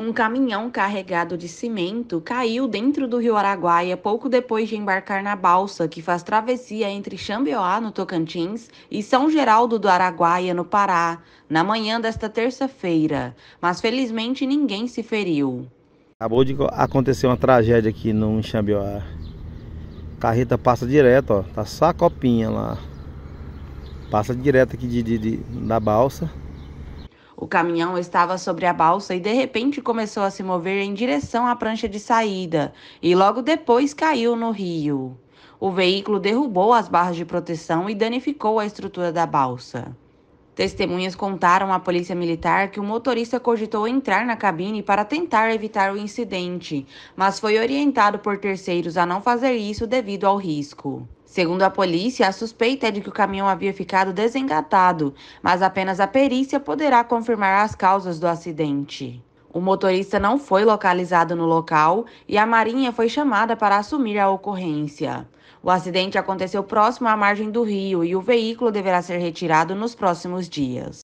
um caminhão carregado de cimento caiu dentro do rio Araguaia pouco depois de embarcar na balsa que faz travessia entre Xambioá, no Tocantins, e São Geraldo do Araguaia, no Pará, na manhã desta terça-feira. Mas felizmente ninguém se feriu. Acabou de acontecer uma tragédia aqui no Xambioá. Carreta passa direto, ó, tá só a copinha lá. Passa direto aqui de, de, de da balsa. O caminhão estava sobre a balsa e de repente começou a se mover em direção à prancha de saída e logo depois caiu no rio. O veículo derrubou as barras de proteção e danificou a estrutura da balsa. Testemunhas contaram à polícia militar que o motorista cogitou entrar na cabine para tentar evitar o incidente, mas foi orientado por terceiros a não fazer isso devido ao risco. Segundo a polícia, a suspeita é de que o caminhão havia ficado desengatado, mas apenas a perícia poderá confirmar as causas do acidente. O motorista não foi localizado no local e a Marinha foi chamada para assumir a ocorrência. O acidente aconteceu próximo à margem do rio e o veículo deverá ser retirado nos próximos dias.